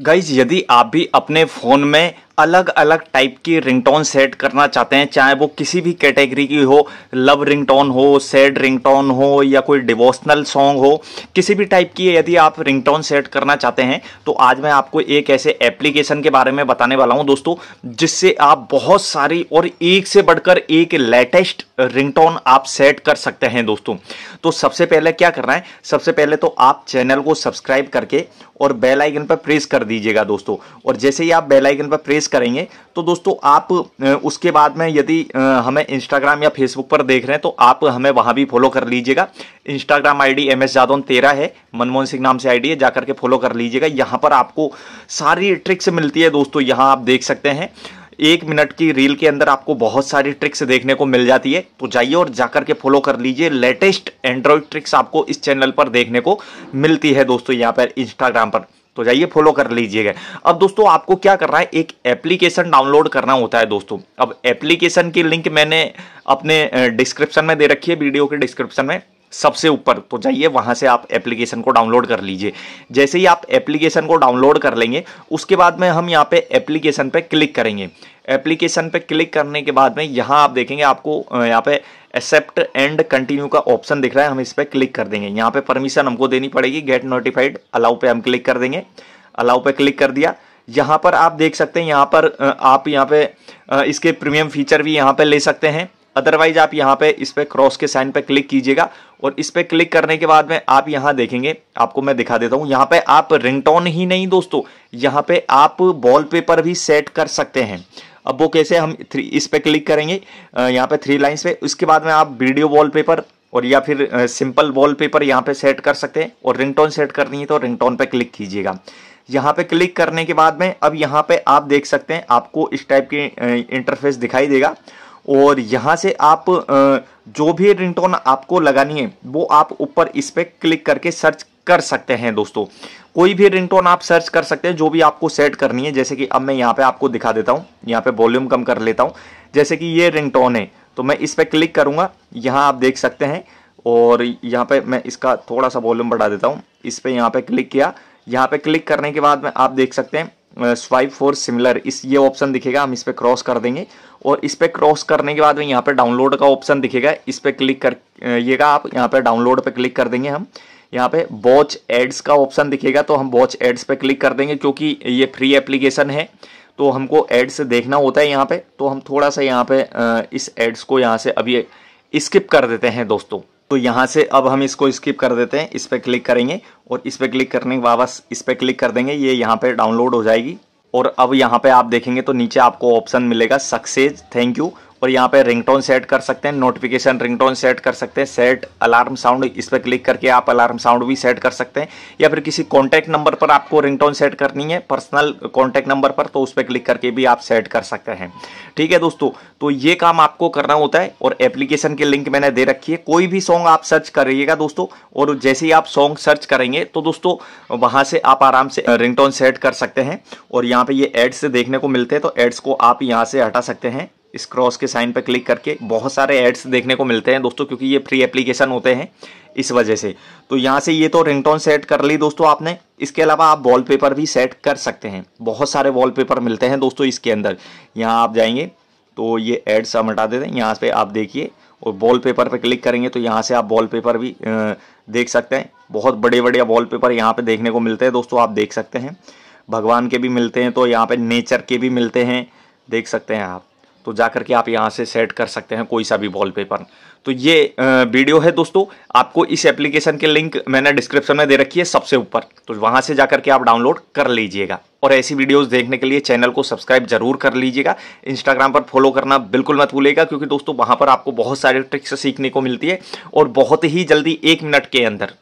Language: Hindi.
गाइज यदि आप भी अपने फ़ोन में अलग अलग टाइप की रिंगटोन सेट करना चाहते हैं चाहे वो किसी भी कैटेगरी की हो लव रिंगटोन हो सैड रिंगटोन हो या कोई डिवोशनल सॉन्ग हो किसी भी टाइप की यदि आप रिंगटोन सेट करना चाहते हैं तो आज मैं आपको एक ऐसे एप्लीकेशन के बारे में बताने वाला हूं दोस्तों जिससे आप बहुत सारी और एक से बढ़कर एक लेटेस्ट रिंगटोन आप सेट कर सकते हैं दोस्तों तो सबसे पहले क्या करना है सबसे पहले तो आप चैनल को सब्सक्राइब करके और बेल आइकन पर प्रेस कर दीजिएगा दोस्तों और जैसे ही आप बेल आइकन पर प्रेस फेस करेंगे तो दोस्तों आप उसके बाद में यदि हमें इंस्टाग्राम या फेसबुक पर देख रहे हैं तो आप हमें वहाँ भी फॉलो कर लीजिएगा Instagram ID M S Jadaun तेरह है मनमोहन सिंह नाम से आईडी है जाकर के फॉलो कर लीजिएगा यहाँ पर आपको सारी ट्रिक्स मिलती है दोस्तों यहाँ आप देख सकते हैं एक मिनट की रील के अंदर आपको बहुत सारी ट्रिक्स देखने को मिल जाती है तो जाइए और जाकर के फॉलो कर लीजिए लेटेस्ट एंड्रॉयड ट्रिक्स आपको इस चैनल पर देखने को मिलती है दोस्तों यहाँ पर इंस्टाग्राम पर तो जाइए फॉलो कर लीजिएगा अब दोस्तों आपको क्या करना है एक एप्लीकेशन डाउनलोड करना होता है दोस्तों अब एप्लीकेशन की लिंक मैंने अपने डिस्क्रिप्शन में दे रखी है वीडियो के डिस्क्रिप्शन में सबसे ऊपर तो जाइए वहाँ से आप एप्लीकेशन को डाउनलोड कर लीजिए जैसे ही आप एप्लीकेशन को डाउनलोड कर लेंगे उसके बाद में हम यहाँ पे एप्लीकेशन पे क्लिक करेंगे एप्लीकेशन पे क्लिक करने के बाद में यहाँ आप देखेंगे आपको यहाँ पे एक्सेप्ट एंड कंटिन्यू का ऑप्शन दिख रहा है हम इस पर क्लिक कर देंगे यहाँ पे परमिशन हमको देनी पड़ेगी गेट नोटिफाइड अलाउ पे हम क्लिक कर देंगे अलाउ पे क्लिक कर दिया यहाँ पर आप देख सकते हैं यहाँ पर आप यहाँ पे इसके प्रीमियम फीचर भी यहाँ पे ले सकते हैं अदरवाइज आप यहाँ पे इस पर क्रॉस के साइन पे क्लिक कीजिएगा और इस पर क्लिक करने के बाद में आप यहाँ देखेंगे आपको मैं दिखा देता हूँ यहाँ पे आप रिंगटोन ही नहीं दोस्तों यहाँ पे आप वॉलपेपर भी सेट कर सकते हैं अब वो कैसे हम थ्री इस पर क्लिक करेंगे यहाँ पे थ्री लाइन्स पे उसके बाद में आप वीडियो वॉलपेपर और या फिर सिंपल पेपर यहाँ पे सेट कर सकते हैं और रिंगटोन सेट करनी है तो रिंगटोन पे क्लिक कीजिएगा यहाँ पे क्लिक करने के बाद में अब यहाँ पे आप देख सकते हैं आपको इस टाइप की इंटरफेस दिखाई देगा और यहाँ से आप जो भी रिंगटोन आपको लगानी है वो आप ऊपर इस पर क्लिक करके सर्च कर सकते हैं दोस्तों कोई भी रिंगटोन आप सर्च कर सकते हैं जो भी आपको सेट करनी है जैसे कि अब मैं यहाँ पे आपको दिखा देता हूँ यहाँ पे वॉल्यूम कम कर लेता हूँ जैसे कि ये रिंगटोन है तो मैं इस पर क्लिक करूँगा यहाँ आप देख सकते हैं और यहाँ पे मैं इसका थोड़ा सा वॉल्यूम बढ़ा देता हूँ इस पर यहाँ पे क्लिक किया यहाँ पे क्लिक करने के बाद में आप देख सकते हैं स्वाइप फॉर सिमिलर इस ये ऑप्शन दिखेगा हम इस पर क्रॉस कर देंगे और इस पर क्रॉस करने के बाद में यहाँ पर डाउनलोड का ऑप्शन दिखेगा इस पर क्लिक करिएगा आप यहाँ पर डाउनलोड पर क्लिक कर देंगे हम यहाँ पे वॉच एड्स का ऑप्शन दिखेगा तो हम वॉच एड्स पे क्लिक कर देंगे क्योंकि ये फ्री एप्लीकेशन है तो हमको एड्स देखना होता है यहाँ पे तो हम थोड़ा सा यहाँ पे इस एड्स को यहाँ से अभी स्किप कर देते हैं दोस्तों तो यहाँ से अब हम इसको स्किप कर देते हैं इस पर क्लिक करेंगे और इस पर क्लिक करने के वापस इस पर क्लिक कर देंगे ये यहाँ पर डाउनलोड हो जाएगी और अब यहाँ पे आप देखेंगे तो नीचे आपको ऑप्शन मिलेगा सक्सेस थैंक यू और यहाँ पे रिंगटोन सेट कर सकते हैं नोटिफिकेशन रिंगटोन सेट कर सकते हैं सेट अलार्म साउंड इस पर क्लिक करके आप अलार्म साउंड भी सेट कर सकते हैं या फिर किसी कॉन्टैक्ट नंबर पर आपको रिंगटोन सेट करनी है पर्सनल कॉन्टैक्ट नंबर पर तो उस पर क्लिक करके भी आप सेट कर सकते हैं ठीक है दोस्तों तो ये काम आपको करना होता है और एप्लीकेशन की लिंक मैंने दे रखी है कोई भी सॉन्ग आप सर्च करिएगा दोस्तों और जैसे ही आप सॉन्ग सर्च करेंगे तो दोस्तों वहाँ से आप आराम से रिंगटोन सेट कर सकते हैं और यहाँ पे ये एड्स देखने को मिलते हैं तो एड्स को आप यहाँ से हटा सकते हैं इस क्रॉस के साइन पर क्लिक करके बहुत सारे एड्स देखने को मिलते हैं दोस्तों क्योंकि ये फ्री एप्लीकेशन होते हैं इस वजह से तो यहाँ से ये तो रिंगटोन सेट कर ली दोस्तों आपने इसके अलावा आप वॉलपेपर भी सेट कर सकते हैं बहुत सारे वॉलपेपर मिलते हैं दोस्तों इसके अंदर यहाँ आप जाएंगे तो ये एड्स हम हटा देते हैं यहाँ पे आप देखिए और वॉल पेपर पे क्लिक करेंगे तो यहाँ से आप वॉल पेपर भी देख सकते हैं बहुत बड़े बड़े वॉल पेपर यहाँ पर देखने को मिलते हैं दोस्तों आप देख सकते हैं भगवान के भी मिलते हैं तो यहाँ पर नेचर के भी मिलते हैं देख सकते हैं आप तो जा कर के आप यहाँ से सेट कर सकते हैं कोई सा भी वॉलपेपर तो ये वीडियो है दोस्तों आपको इस एप्लीकेशन के लिंक मैंने डिस्क्रिप्शन में दे रखी है सबसे ऊपर तो वहाँ से जा के आप डाउनलोड कर लीजिएगा और ऐसी वीडियोस देखने के लिए चैनल को सब्सक्राइब जरूर कर लीजिएगा इंस्टाग्राम पर फॉलो करना बिल्कुल मत भूलेगा क्योंकि दोस्तों वहाँ पर आपको बहुत सारे ट्रिक्स सीखने को मिलती है और बहुत ही जल्दी एक मिनट के अंदर